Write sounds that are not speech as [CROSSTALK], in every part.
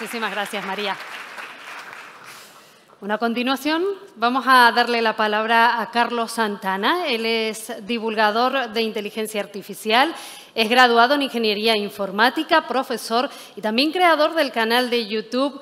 Muchísimas gracias, María. Una continuación vamos a darle la palabra a Carlos Santana. Él es divulgador de inteligencia artificial, es graduado en ingeniería informática, profesor y también creador del canal de YouTube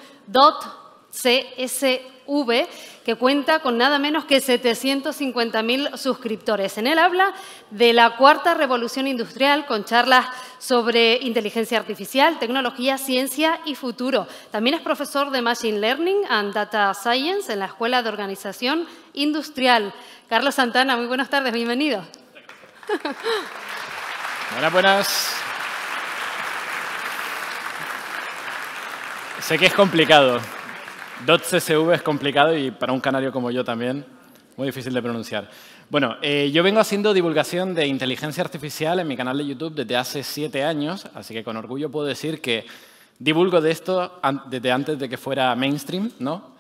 V, que cuenta con nada menos que 750.000 suscriptores. En él habla de la cuarta revolución industrial con charlas sobre inteligencia artificial, tecnología, ciencia y futuro. También es profesor de Machine Learning and Data Science en la Escuela de Organización Industrial. Carlos Santana, muy buenas tardes, bienvenido. [LAUGHS] Buenas, buenas. Sé que es complicado, .csv es complicado y para un canario como yo también, muy difícil de pronunciar. Bueno, eh, yo vengo haciendo divulgación de inteligencia artificial en mi canal de YouTube desde hace siete años, así que con orgullo puedo decir que divulgo de esto desde antes de que fuera mainstream, ¿no?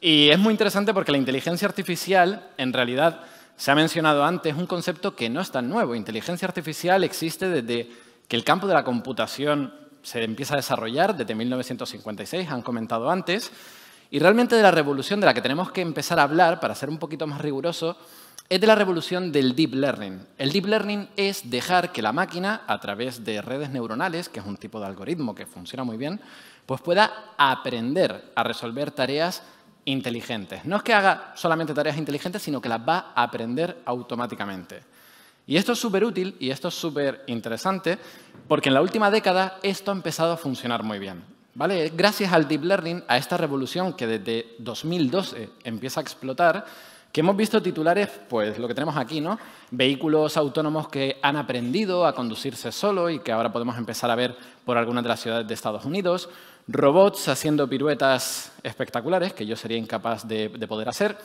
Y es muy interesante porque la inteligencia artificial, en realidad, se ha mencionado antes, un concepto que no es tan nuevo. Inteligencia artificial existe desde que el campo de la computación se empieza a desarrollar, desde 1956, han comentado antes, y realmente de la revolución de la que tenemos que empezar a hablar, para ser un poquito más riguroso, es de la revolución del deep learning. El deep learning es dejar que la máquina, a través de redes neuronales, que es un tipo de algoritmo que funciona muy bien, pues pueda aprender a resolver tareas inteligentes. No es que haga solamente tareas inteligentes, sino que las va a aprender automáticamente. Y esto es súper útil y esto es súper interesante porque en la última década esto ha empezado a funcionar muy bien. Gracias al Deep Learning, a esta revolución que desde 2012 empieza a explotar, que hemos visto titulares, pues lo que tenemos aquí, ¿no? Vehículos autónomos que han aprendido a conducirse solo y que ahora podemos empezar a ver por algunas de las ciudades de Estados Unidos, robots haciendo piruetas espectaculares, que yo sería incapaz de poder hacer,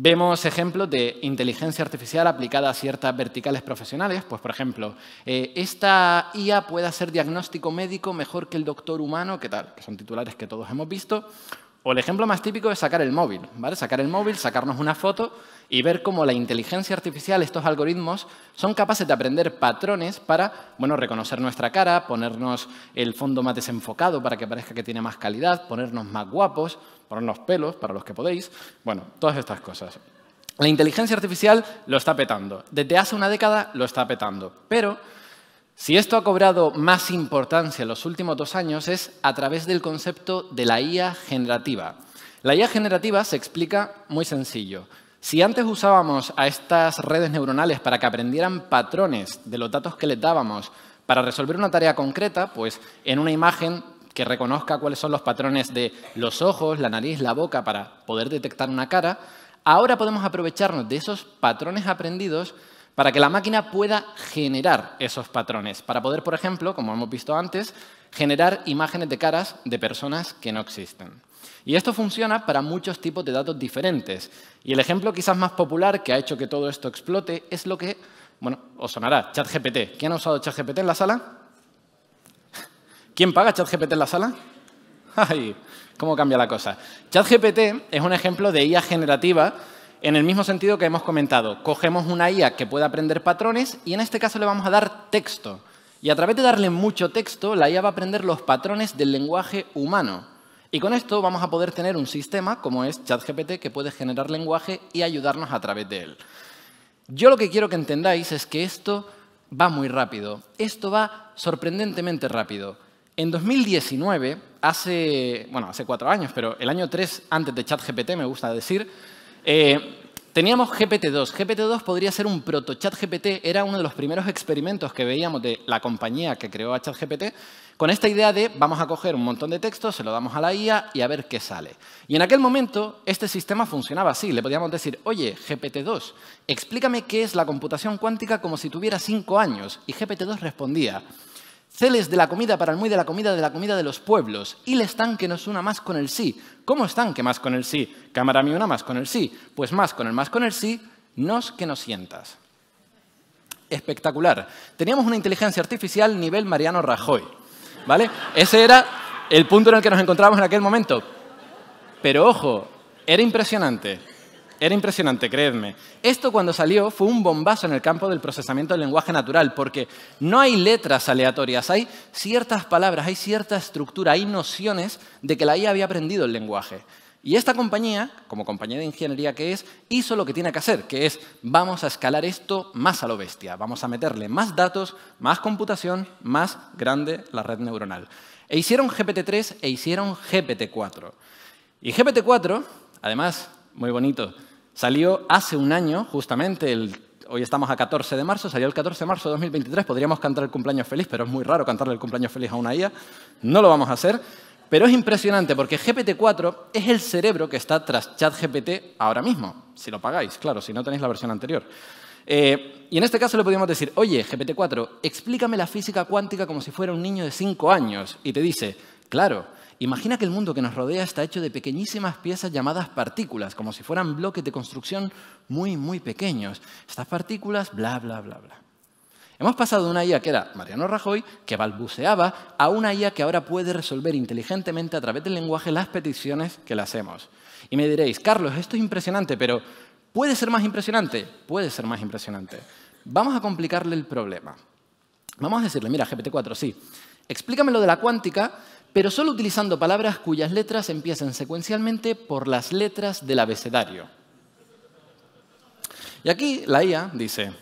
Vemos ejemplos de inteligencia artificial aplicada a ciertas verticales profesionales. Pues, por ejemplo, eh, esta IA puede hacer diagnóstico médico mejor que el doctor humano, ¿qué tal? Que son titulares que todos hemos visto. O el ejemplo más típico es sacar el móvil, ¿vale? Sacar el móvil, sacarnos una foto y ver cómo la inteligencia artificial, estos algoritmos, son capaces de aprender patrones para, bueno, reconocer nuestra cara, ponernos el fondo más desenfocado para que parezca que tiene más calidad, ponernos más guapos, ponernos pelos para los que podéis, bueno, todas estas cosas. La inteligencia artificial lo está petando. Desde hace una década lo está petando. Pero si esto ha cobrado más importancia en los últimos dos años es a través del concepto de la IA generativa. La IA generativa se explica muy sencillo. Si antes usábamos a estas redes neuronales para que aprendieran patrones de los datos que les dábamos para resolver una tarea concreta, pues en una imagen que reconozca cuáles son los patrones de los ojos, la nariz, la boca para poder detectar una cara, ahora podemos aprovecharnos de esos patrones aprendidos para que la máquina pueda generar esos patrones, para poder, por ejemplo, como hemos visto antes, generar imágenes de caras de personas que no existen. Y esto funciona para muchos tipos de datos diferentes. Y el ejemplo quizás más popular que ha hecho que todo esto explote es lo que, bueno, os sonará, ChatGPT. ¿Quién ha usado ChatGPT en la sala? ¿Quién paga ChatGPT en la sala? [LAUGHS] ¡Ay! ¿Cómo cambia la cosa? ChatGPT es un ejemplo de IA generativa en el mismo sentido que hemos comentado, cogemos una IA que pueda aprender patrones y en este caso le vamos a dar texto. Y a través de darle mucho texto, la IA va a aprender los patrones del lenguaje humano. Y con esto vamos a poder tener un sistema como es ChatGPT que puede generar lenguaje y ayudarnos a través de él. Yo lo que quiero que entendáis es que esto va muy rápido. Esto va sorprendentemente rápido. En 2019, hace, bueno, hace cuatro años, pero el año 3 antes de ChatGPT, me gusta decir, eh, teníamos GPT-2. GPT-2 podría ser un proto GPT. Era uno de los primeros experimentos que veíamos de la compañía que creó a ChatGPT con esta idea de vamos a coger un montón de texto, se lo damos a la IA y a ver qué sale. Y en aquel momento este sistema funcionaba así. Le podíamos decir, oye, GPT-2, explícame qué es la computación cuántica como si tuviera cinco años. Y GPT-2 respondía, Celes de la comida para el muy de la comida de la comida de los pueblos. Y les están que nos una más con el sí. ¿Cómo están que más con el sí? Cámara mi una más con el sí. Pues más con el más con el sí, nos que nos sientas. Espectacular. Teníamos una inteligencia artificial nivel Mariano Rajoy. ¿Vale? Ese era el punto en el que nos encontrábamos en aquel momento. Pero ojo, era impresionante. Era impresionante, creedme. Esto cuando salió fue un bombazo en el campo del procesamiento del lenguaje natural, porque no hay letras aleatorias, hay ciertas palabras, hay cierta estructura, hay nociones de que la IA había aprendido el lenguaje. Y esta compañía, como compañía de ingeniería que es, hizo lo que tiene que hacer, que es vamos a escalar esto más a lo bestia, vamos a meterle más datos, más computación, más grande la red neuronal. E hicieron GPT-3 e hicieron GPT-4. Y GPT-4, además muy bonito. Salió hace un año, justamente, hoy estamos a 14 de marzo, salió el 14 de marzo de 2023, podríamos cantar el cumpleaños feliz, pero es muy raro cantarle el cumpleaños feliz a una IA, no lo vamos a hacer. Pero es impresionante porque GPT-4 es el cerebro que está tras ChatGPT ahora mismo, si lo pagáis, claro, si no tenéis la versión anterior. Eh, y en este caso le podríamos decir, oye, GPT-4, explícame la física cuántica como si fuera un niño de 5 años. Y te dice, claro, Imagina que el mundo que nos rodea está hecho de pequeñísimas piezas llamadas partículas, como si fueran bloques de construcción muy, muy pequeños. Estas partículas, bla, bla, bla, bla. Hemos pasado de una IA que era Mariano Rajoy, que balbuceaba, a una IA que ahora puede resolver inteligentemente a través del lenguaje las peticiones que le hacemos. Y me diréis, Carlos, esto es impresionante, pero ¿puede ser más impresionante? Puede ser más impresionante. Vamos a complicarle el problema. Vamos a decirle, mira, GPT-4, sí, explícame lo de la cuántica, pero solo utilizando palabras cuyas letras empiecen secuencialmente por las letras del abecedario. Y aquí la IA dice,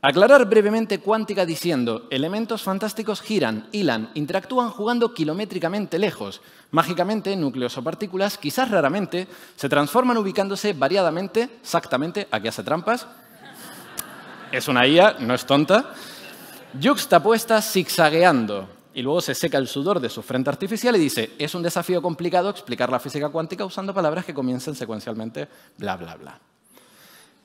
aclarar brevemente cuántica diciendo, elementos fantásticos giran, hilan, interactúan jugando kilométricamente lejos, mágicamente núcleos o partículas, quizás raramente, se transforman ubicándose variadamente, exactamente, aquí hace trampas, es una IA, no es tonta, yuxtapuestas zigzagueando, y luego se seca el sudor de su frente artificial y dice, es un desafío complicado explicar la física cuántica usando palabras que comiencen secuencialmente, bla, bla, bla.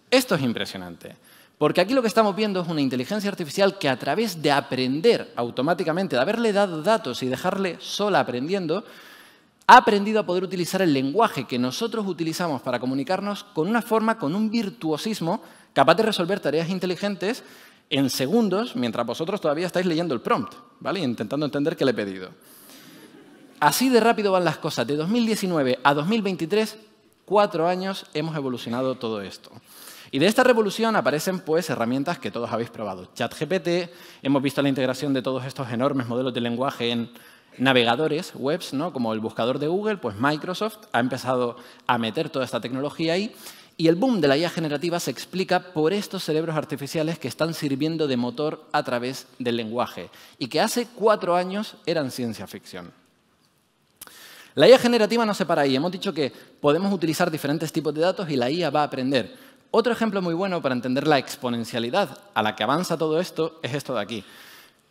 Esto es impresionante, porque aquí lo que estamos viendo es una inteligencia artificial que a través de aprender automáticamente, de haberle dado datos y dejarle sola aprendiendo, ha aprendido a poder utilizar el lenguaje que nosotros utilizamos para comunicarnos con una forma, con un virtuosismo capaz de resolver tareas inteligentes en segundos mientras vosotros todavía estáis leyendo el prompt, ¿vale? Intentando entender qué le he pedido. Así de rápido van las cosas. De 2019 a 2023, cuatro años hemos evolucionado todo esto. Y de esta revolución aparecen pues herramientas que todos habéis probado. ChatGPT, hemos visto la integración de todos estos enormes modelos de lenguaje en navegadores, webs, ¿no? como el buscador de Google, pues Microsoft ha empezado a meter toda esta tecnología ahí. Y el boom de la IA generativa se explica por estos cerebros artificiales que están sirviendo de motor a través del lenguaje y que hace cuatro años eran ciencia ficción. La IA generativa no se para ahí. Hemos dicho que podemos utilizar diferentes tipos de datos y la IA va a aprender. Otro ejemplo muy bueno para entender la exponencialidad a la que avanza todo esto es esto de aquí.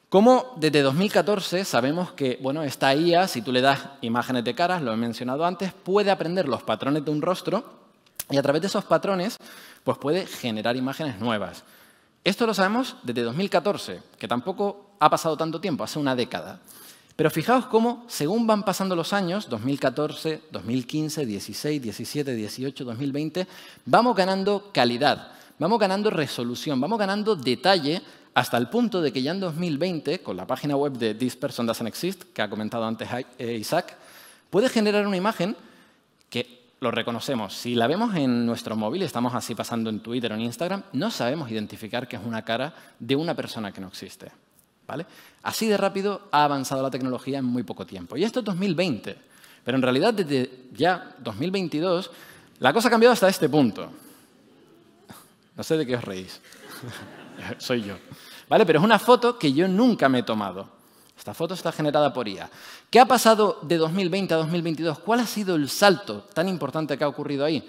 Como desde 2014 sabemos que bueno, esta IA, si tú le das imágenes de caras, lo he mencionado antes, puede aprender los patrones de un rostro y a través de esos patrones, pues puede generar imágenes nuevas. Esto lo sabemos desde 2014, que tampoco ha pasado tanto tiempo, hace una década. Pero fijaos cómo, según van pasando los años, 2014, 2015, 16, 17, 18, 2020, vamos ganando calidad, vamos ganando resolución, vamos ganando detalle hasta el punto de que ya en 2020, con la página web de This Person Doesn't Exist, que ha comentado antes eh, Isaac, puede generar una imagen que lo reconocemos. Si la vemos en nuestro móvil, estamos así pasando en Twitter o en Instagram, no sabemos identificar que es una cara de una persona que no existe. ¿vale? Así de rápido ha avanzado la tecnología en muy poco tiempo. Y esto es 2020. Pero en realidad desde ya 2022 la cosa ha cambiado hasta este punto. No sé de qué os reís. [LAUGHS] Soy yo. ¿Vale? Pero es una foto que yo nunca me he tomado. Esta foto está generada por IA. ¿Qué ha pasado de 2020 a 2022? ¿Cuál ha sido el salto tan importante que ha ocurrido ahí?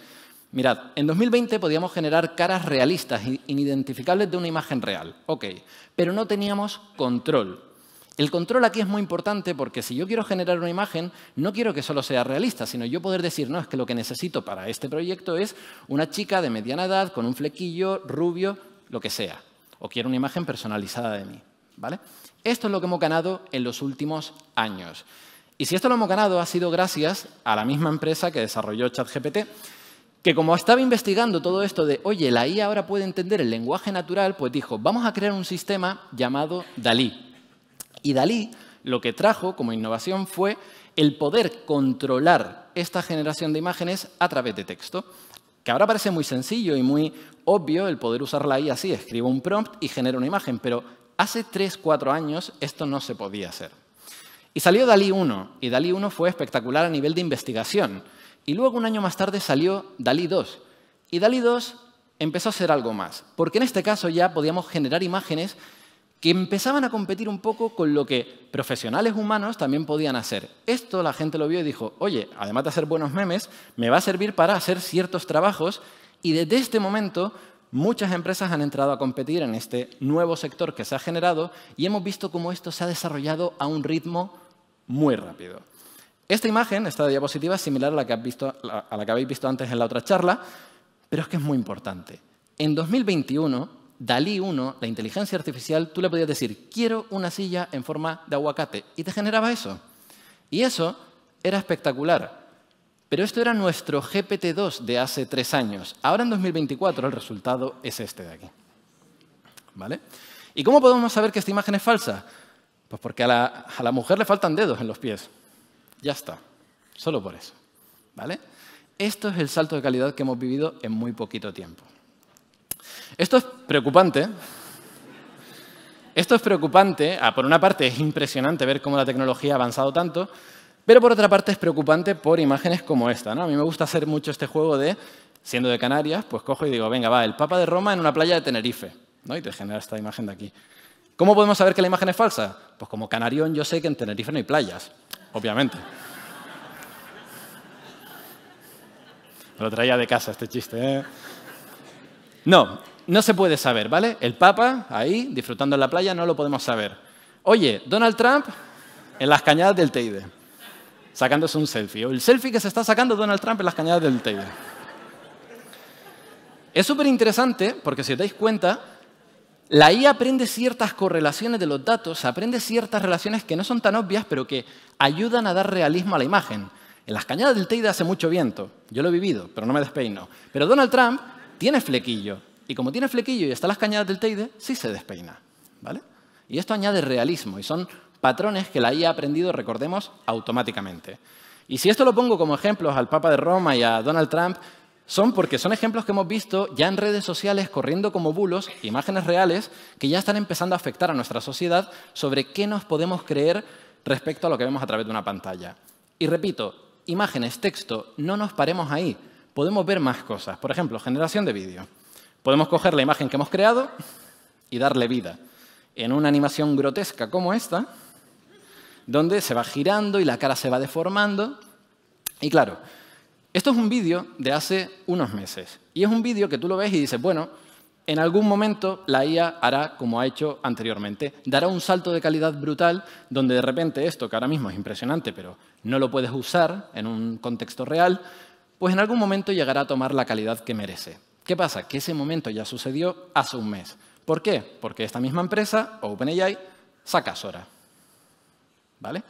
Mirad, en 2020 podíamos generar caras realistas, inidentificables de una imagen real, ok, pero no teníamos control. El control aquí es muy importante porque si yo quiero generar una imagen, no quiero que solo sea realista, sino yo poder decir, no, es que lo que necesito para este proyecto es una chica de mediana edad, con un flequillo, rubio, lo que sea. O quiero una imagen personalizada de mí. ¿vale? Esto es lo que hemos ganado en los últimos años. Y si esto lo hemos ganado ha sido gracias a la misma empresa que desarrolló ChatGPT, que como estaba investigando todo esto de, oye, la I ahora puede entender el lenguaje natural, pues dijo, vamos a crear un sistema llamado Dalí. Y Dalí lo que trajo como innovación fue el poder controlar esta generación de imágenes a través de texto, que ahora parece muy sencillo y muy obvio el poder usar la I así, escribo un prompt y genero una imagen, pero Hace 3, 4 años esto no se podía hacer. Y salió Dalí 1, y Dalí 1 fue espectacular a nivel de investigación. Y luego un año más tarde salió Dalí 2. Y Dalí 2 empezó a ser algo más, porque en este caso ya podíamos generar imágenes que empezaban a competir un poco con lo que profesionales humanos también podían hacer. Esto la gente lo vio y dijo, oye, además de hacer buenos memes, me va a servir para hacer ciertos trabajos y desde este momento Muchas empresas han entrado a competir en este nuevo sector que se ha generado y hemos visto cómo esto se ha desarrollado a un ritmo muy rápido. Esta imagen, esta diapositiva, es similar a la que, has visto, a la que habéis visto antes en la otra charla, pero es que es muy importante. En 2021, Dalí 1, la inteligencia artificial, tú le podías decir, quiero una silla en forma de aguacate, y te generaba eso. Y eso era espectacular, pero esto era nuestro GPT-2 de hace tres años. Ahora en 2024 el resultado es este de aquí. ¿Vale? ¿Y cómo podemos saber que esta imagen es falsa? Pues porque a la, mujer le faltan dedos en los pies. Ya está. Solo por eso. ¿Vale? Esto es el salto de calidad que hemos vivido en muy poquito tiempo. Esto es preocupante. Esto es preocupante. Ah, por una parte, es impresionante ver cómo la tecnología ha avanzado tanto, pero por otra parte es preocupante por imágenes como esta. ¿no? A mí me gusta hacer mucho este juego de, siendo de Canarias, pues cojo y digo, venga, va, el Papa de Roma en una playa de Tenerife. ¿no? Y te genera esta imagen de aquí. ¿Cómo podemos saber que la imagen es falsa? Pues como canarión yo sé que en Tenerife no hay playas, obviamente. [LAUGHS] Me lo traía de casa este chiste. ¿eh? No, no se puede saber, ¿vale? El Papa ahí, disfrutando en la playa, no lo podemos saber. Oye, Donald Trump en las cañadas del Teide sacándose un selfie, o el selfie que se está sacando Donald Trump en las cañadas del Teide. Es súper interesante porque si os dais cuenta, la IA aprende ciertas correlaciones de los datos, aprende ciertas relaciones que no son tan obvias, pero que ayudan a dar realismo a la imagen. En las cañadas del Teide hace mucho viento, yo lo he vivido, pero no me despeino. Pero Donald Trump tiene flequillo, y como tiene flequillo y está en las cañadas del Teide, sí se despeina. ¿vale? Y esto añade realismo, y son patrones que la IA ha aprendido, recordemos, automáticamente. Y si esto lo pongo como ejemplos al Papa de Roma y a Donald Trump, son porque son ejemplos que hemos visto ya en redes sociales corriendo como bulos, imágenes reales, que ya están empezando a afectar a nuestra sociedad sobre qué nos podemos creer respecto a lo que vemos a través de una pantalla. Y repito, imágenes, texto, no nos paremos ahí. Podemos ver más cosas. Por ejemplo, generación de vídeo. Podemos coger la imagen que hemos creado y darle vida. En una animación grotesca como esta, donde se va girando y la cara se va deformando. Y claro, esto es un vídeo de hace unos meses. Y es un vídeo que tú lo ves y dices, bueno, en algún momento la IA hará como ha hecho anteriormente, dará un salto de calidad brutal donde de repente esto, que ahora mismo es impresionante, pero no lo puedes usar en un contexto real, pues en algún momento llegará a tomar la calidad que merece. ¿Qué pasa? Que ese momento ya sucedió hace un mes. ¿Por qué? Porque esta misma empresa, OpenAI, saca Sora. ¿vale?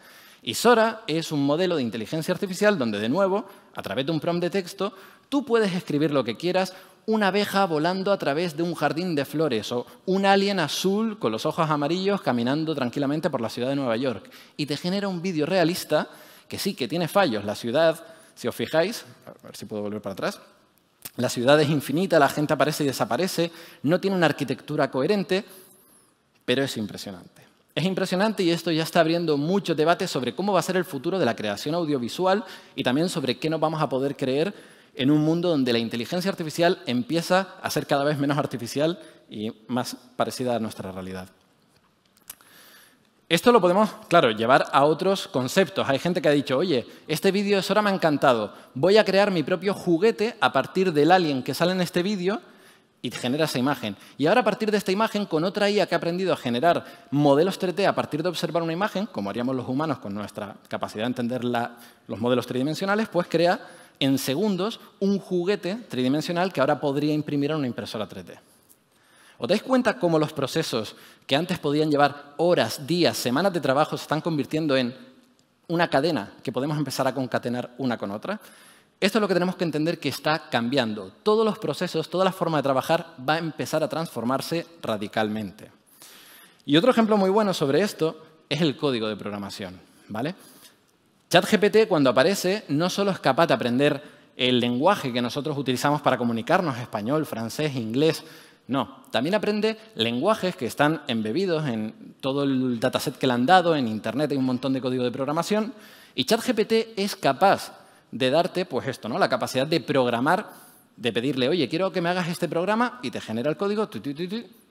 Y Sora es un modelo de inteligencia artificial donde, de nuevo, a través de un prompt de texto, tú puedes escribir lo que quieras, una abeja volando a través de un jardín de flores o un alien azul con los ojos amarillos caminando tranquilamente por la ciudad de Nueva York. Y te genera un vídeo realista que sí, que tiene fallos. La ciudad, si os fijáis, a ver si puedo volver para atrás, la ciudad es infinita, la gente aparece y desaparece, no tiene una arquitectura coherente, pero es impresionante. Es impresionante y esto ya está abriendo mucho debates sobre cómo va a ser el futuro de la creación audiovisual y también sobre qué nos vamos a poder creer en un mundo donde la inteligencia artificial empieza a ser cada vez menos artificial y más parecida a nuestra realidad. Esto lo podemos, claro, llevar a otros conceptos. Hay gente que ha dicho, oye, este vídeo es ahora me ha encantado, voy a crear mi propio juguete a partir del alien que sale en este vídeo y genera esa imagen. Y ahora a partir de esta imagen, con otra IA que ha aprendido a generar modelos 3D a partir de observar una imagen, como haríamos los humanos con nuestra capacidad de entender los modelos tridimensionales, pues crea en segundos un juguete tridimensional que ahora podría imprimir en una impresora 3D. ¿Os dais cuenta cómo los procesos que antes podían llevar horas, días, semanas de trabajo se están convirtiendo en una cadena que podemos empezar a concatenar una con otra? Esto es lo que tenemos que entender que está cambiando. Todos los procesos, toda la forma de trabajar va a empezar a transformarse radicalmente. Y otro ejemplo muy bueno sobre esto es el código de programación. ¿vale? ChatGPT cuando aparece no solo es capaz de aprender el lenguaje que nosotros utilizamos para comunicarnos, español, francés, inglés, no, también aprende lenguajes que están embebidos en todo el dataset que le han dado, en Internet hay un montón de código de programación, y ChatGPT es capaz de darte, pues esto, ¿no? La capacidad de programar, de pedirle, oye, quiero que me hagas este programa y te genera el código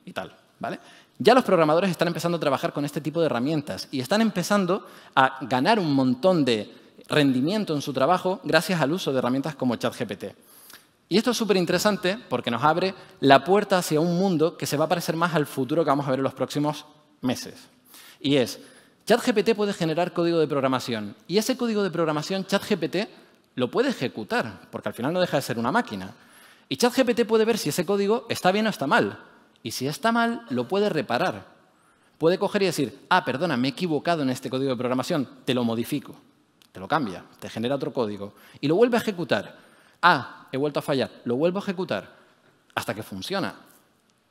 y tal, ¿vale? Ya los programadores están empezando a trabajar con este tipo de herramientas y están empezando a ganar un montón de rendimiento en su trabajo gracias al uso de herramientas como ChatGPT. Y esto es súper interesante porque nos abre la puerta hacia un mundo que se va a parecer más al futuro que vamos a ver en los próximos meses. Y es, ChatGPT puede generar código de programación y ese código de programación ChatGPT lo puede ejecutar, porque al final no deja de ser una máquina. Y ChatGPT puede ver si ese código está bien o está mal. Y si está mal, lo puede reparar. Puede coger y decir, ah, perdona, me he equivocado en este código de programación, te lo modifico, te lo cambia, te genera otro código y lo vuelve a ejecutar. Ah, he vuelto a fallar, lo vuelvo a ejecutar hasta que funciona.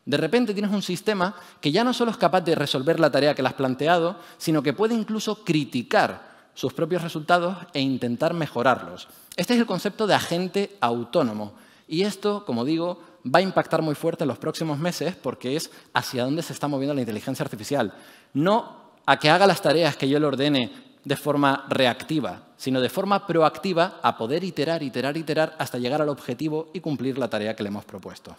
De repente tienes un sistema que ya no solo es capaz de resolver la tarea que le has planteado, sino que puede incluso criticar sus propios resultados e intentar mejorarlos. Este es el concepto de agente autónomo. Y esto, como digo, va a impactar muy fuerte en los próximos meses porque es hacia dónde se está moviendo la inteligencia artificial. No a que haga las tareas que yo le ordene de forma reactiva, sino de forma proactiva a poder iterar, iterar, iterar hasta llegar al objetivo y cumplir la tarea que le hemos propuesto.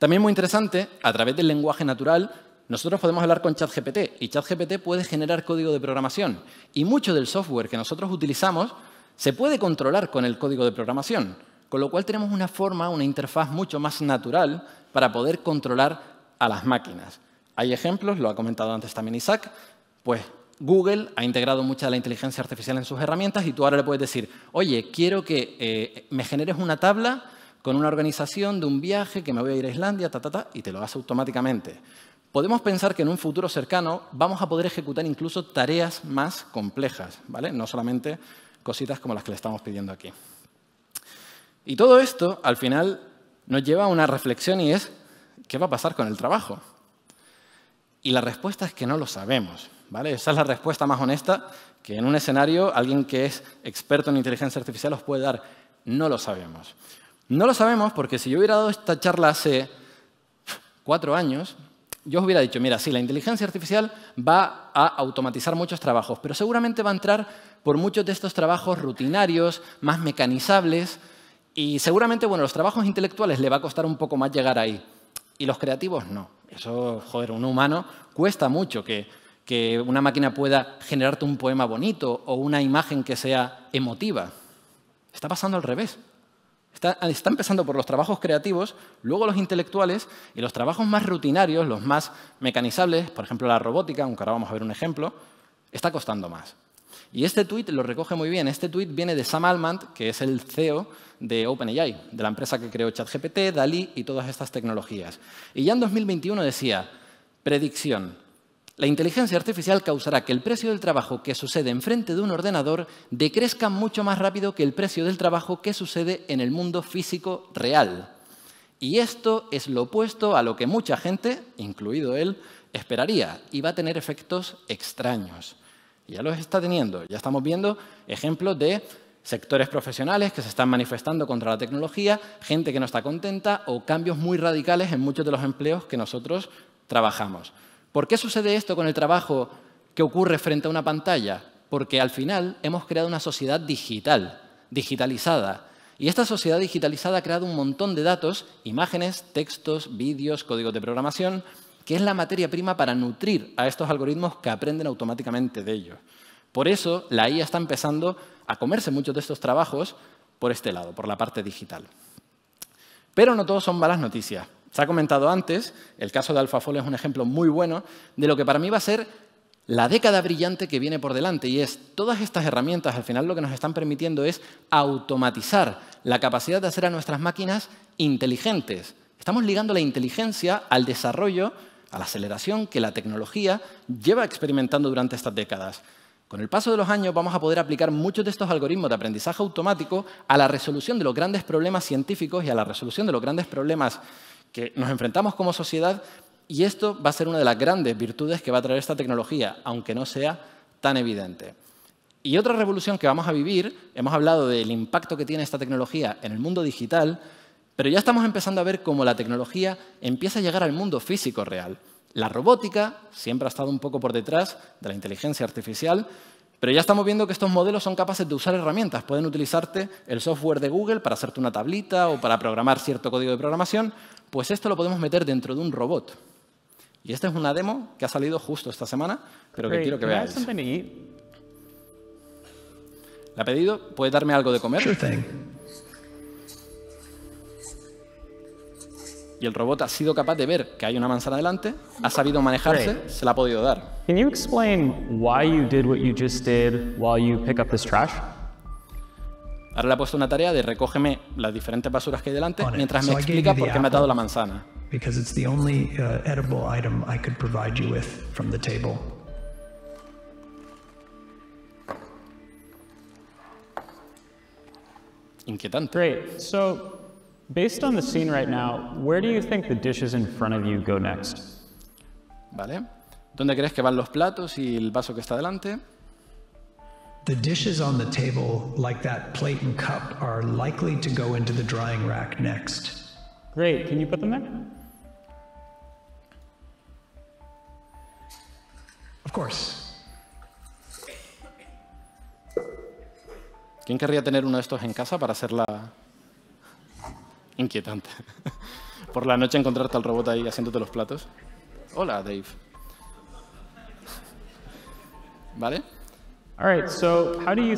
También muy interesante, a través del lenguaje natural, nosotros podemos hablar con ChatGPT y ChatGPT puede generar código de programación y mucho del software que nosotros utilizamos se puede controlar con el código de programación, con lo cual tenemos una forma, una interfaz mucho más natural para poder controlar a las máquinas. Hay ejemplos, lo ha comentado antes también Isaac, pues Google ha integrado mucha de la inteligencia artificial en sus herramientas y tú ahora le puedes decir, oye, quiero que eh, me generes una tabla con una organización de un viaje que me voy a ir a Islandia, ta, ta, ta, y te lo hace automáticamente podemos pensar que en un futuro cercano vamos a poder ejecutar incluso tareas más complejas, ¿vale? No solamente cositas como las que le estamos pidiendo aquí. Y todo esto, al final, nos lleva a una reflexión y es, ¿qué va a pasar con el trabajo? Y la respuesta es que no lo sabemos. ¿vale? Esa es la respuesta más honesta que en un escenario alguien que es experto en inteligencia artificial os puede dar. No lo sabemos. No lo sabemos porque si yo hubiera dado esta charla hace cuatro años, yo os hubiera dicho, mira, sí, la inteligencia artificial va a automatizar muchos trabajos, pero seguramente va a entrar por muchos de estos trabajos rutinarios, más mecanizables, y seguramente, bueno, los trabajos intelectuales le va a costar un poco más llegar ahí, y los creativos no. Eso, joder, un humano cuesta mucho que, que una máquina pueda generarte un poema bonito o una imagen que sea emotiva. Está pasando al revés. Ah, está, empezando por los trabajos creativos, luego los intelectuales y los trabajos más rutinarios, los más mecanizables, por ejemplo la robótica, aunque ahora vamos a ver un ejemplo, está costando más. Y este tuit lo recoge muy bien. Este tuit viene de Sam Altman, que es el CEO de OpenAI, de la empresa que creó ChatGPT, Dalí y todas estas tecnologías. Y ya en 2021 decía, predicción, la inteligencia artificial causará que el precio del trabajo que sucede enfrente de un ordenador decrezca mucho más rápido que el precio del trabajo que sucede en el mundo físico real. Y esto es lo opuesto a lo que mucha gente, incluido él, esperaría y va a tener efectos extraños. Ya los está teniendo, ya estamos viendo ejemplos de sectores profesionales que se están manifestando contra la tecnología, gente que no está contenta o cambios muy radicales en muchos de los empleos que nosotros trabajamos. ¿Por qué sucede esto con el trabajo que ocurre frente a una pantalla? Porque al final hemos creado una sociedad digital, digitalizada. Y esta sociedad digitalizada ha creado un montón de datos, imágenes, textos, vídeos, códigos de programación, que es la materia prima para nutrir a estos algoritmos que aprenden automáticamente de ellos. Por eso la IA está empezando a comerse muchos de estos trabajos por este lado, por la parte digital. Pero no todos son malas noticias, se ha comentado antes, el caso de Alfafol es un ejemplo muy bueno de lo que para mí va a ser la década brillante que viene por delante y es todas estas herramientas al final lo que nos están permitiendo es automatizar la capacidad de hacer a nuestras máquinas inteligentes. Estamos ligando la inteligencia al desarrollo, a la aceleración que la tecnología lleva experimentando durante estas décadas. Con el paso de los años vamos a poder aplicar muchos de estos algoritmos de aprendizaje automático a la resolución de los grandes problemas científicos y a la resolución de los grandes problemas que nos enfrentamos como sociedad y esto va a ser una de las grandes virtudes que va a traer esta tecnología, aunque no sea tan evidente. Y otra revolución que vamos a vivir, hemos hablado del impacto que tiene esta tecnología en el mundo digital, pero ya estamos empezando a ver cómo la tecnología empieza a llegar al mundo físico real. La robótica siempre ha estado un poco por detrás de la inteligencia artificial, pero ya estamos viendo que estos modelos son capaces de usar herramientas. Pueden utilizarte el software de Google para hacerte una tablita o para programar cierto código de programación, pues esto lo podemos meter dentro de un robot. Y esta es una demo que ha salido justo esta semana, pero que quiero que veáis. ¿La ha pedido? ¿Puede darme algo de comer? y el robot ha sido capaz de ver que hay una manzana delante, ha sabido manejarse, se la ha podido dar. Can you explain why you did what you just did while you pick up trash? Ahora le ha puesto una tarea de recógeme las diferentes basuras que hay delante mientras me explica por qué me ha dado la manzana. Because it's the only uh, edible item I could provide you with from the table. Inquietante. Great. So, based on the scene right now, where do you think the dishes in front of you go next? Vale. ¿Dónde crees que van los platos y el vaso que está delante? The dishes on the table, like that plate and cup, are likely to go into the drying rack next. Great, can you put them there? Of course. ¿Quién querría tener uno de estos en casa para hacerla inquietante? [LAUGHS] Por la noche encontrarte al robot ahí haciéndote los platos. Hola, Dave. [LAUGHS] ¿Vale? so how do you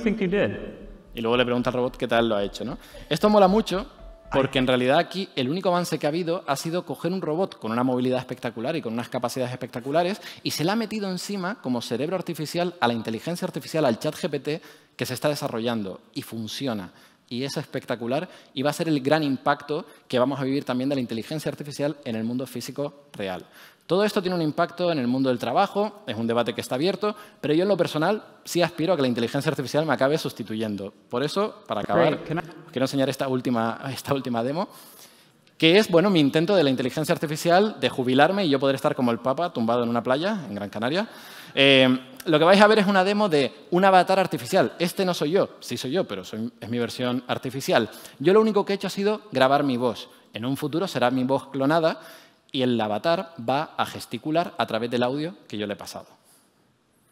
Y luego le pregunta al robot qué tal lo ha hecho, ¿no? Esto mola mucho porque en realidad aquí el único avance que ha habido ha sido coger un robot con una movilidad espectacular y con unas capacidades espectaculares y se le ha metido encima como cerebro artificial a la inteligencia artificial, al chat GPT que se está desarrollando y funciona. Y es espectacular y va a ser el gran impacto que vamos a vivir también de la inteligencia artificial en el mundo físico real. Todo esto tiene un impacto en el mundo del trabajo, es un debate que está abierto, pero yo en lo personal sí aspiro a que la inteligencia artificial me acabe sustituyendo. Por eso, para acabar, quiero enseñar esta última, esta última demo, que es bueno, mi intento de la inteligencia artificial de jubilarme y yo poder estar como el Papa tumbado en una playa en Gran Canaria. Eh, lo que vais a ver es una demo de un avatar artificial. Este no soy yo, sí soy yo, pero es mi versión artificial. Yo lo único que he hecho ha sido grabar mi voz. En un futuro será mi voz clonada y el avatar va a gesticular a través del audio que yo le he pasado.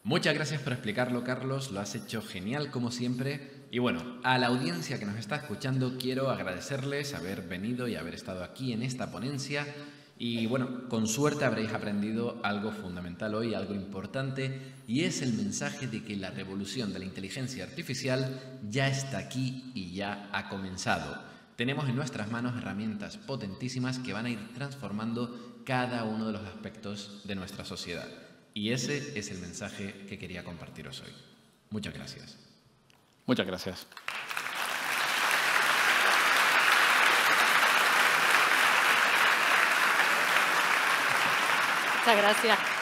Muchas gracias por explicarlo, Carlos. Lo has hecho genial, como siempre. Y bueno, a la audiencia que nos está escuchando, quiero agradecerles haber venido y haber estado aquí en esta ponencia. Y bueno, con suerte habréis aprendido algo fundamental hoy, algo importante, y es el mensaje de que la revolución de la inteligencia artificial ya está aquí y ya ha comenzado. Tenemos en nuestras manos herramientas potentísimas que van a ir transformando cada uno de los aspectos de nuestra sociedad. Y ese es el mensaje que quería compartiros hoy. Muchas gracias. Muchas gracias. Muchas gracias.